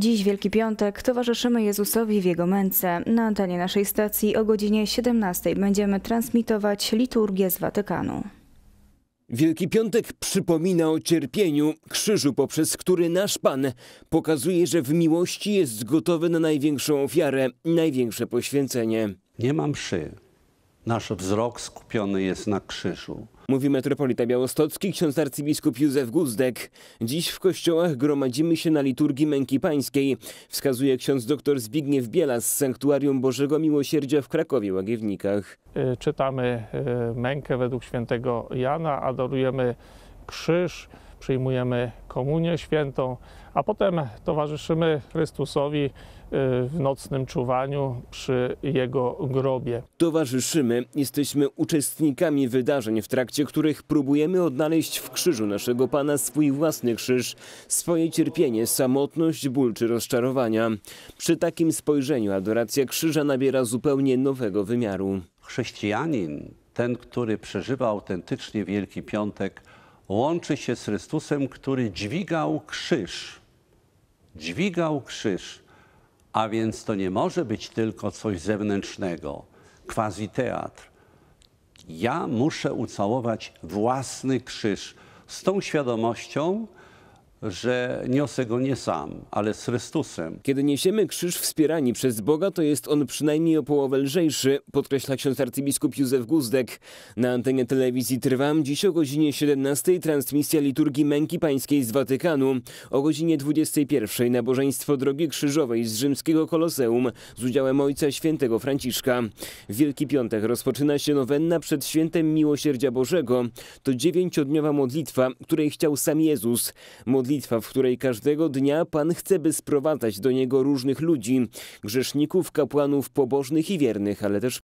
Dziś Wielki Piątek towarzyszymy Jezusowi w Jego męce. Na antenie naszej stacji o godzinie 17 będziemy transmitować liturgię z Watykanu. Wielki Piątek przypomina o cierpieniu, krzyżu, poprzez który nasz Pan pokazuje, że w miłości jest gotowy na największą ofiarę, największe poświęcenie. Nie mam mszy, Nasz wzrok skupiony jest na krzyżu. Mówi metropolita białostocki ksiądz arcybiskup Józef Guzdek. Dziś w kościołach gromadzimy się na liturgii męki pańskiej, wskazuje ksiądz dr Zbigniew Biela z Sanktuarium Bożego Miłosierdzia w Krakowie Łagiewnikach. Y, czytamy y, mękę według świętego Jana, adorujemy krzyż, przyjmujemy Komunię Świętą, a potem towarzyszymy Chrystusowi y, w nocnym czuwaniu przy jego grobie. Towarzyszymy, jesteśmy uczestnikami wydarzeń, w trakcie których próbujemy odnaleźć w krzyżu naszego Pana swój własny krzyż, swoje cierpienie, samotność, ból czy rozczarowania. Przy takim spojrzeniu adoracja krzyża nabiera zupełnie nowego wymiaru. Chrześcijanin, ten, który przeżywa autentycznie Wielki Piątek, łączy się z Chrystusem, który dźwigał krzyż. Dźwigał krzyż. A więc to nie może być tylko coś zewnętrznego, quasi teatr. Ja muszę ucałować własny krzyż z tą świadomością, że niosę go nie sam, ale z Chrystusem. Kiedy niesiemy krzyż wspierani przez Boga, to jest on przynajmniej o połowę lżejszy, podkreśla ksiądz arcybiskup Józef Guzdek. Na antenie telewizji Trwam dziś o godzinie 17 transmisja liturgii Męki Pańskiej z Watykanu, o godzinie 21 nabożeństwo Drogi Krzyżowej z rzymskiego Koloseum z udziałem Ojca Świętego Franciszka. W Wielki Piątek rozpoczyna się nowenna przed Świętem Miłosierdzia Bożego. To dziewięciodniowa modlitwa, której chciał sam Jezus. Modlitwa modlitwa, w której każdego dnia Pan chce, by sprowadzać do Niego różnych ludzi, grzeszników, kapłanów pobożnych i wiernych, ale też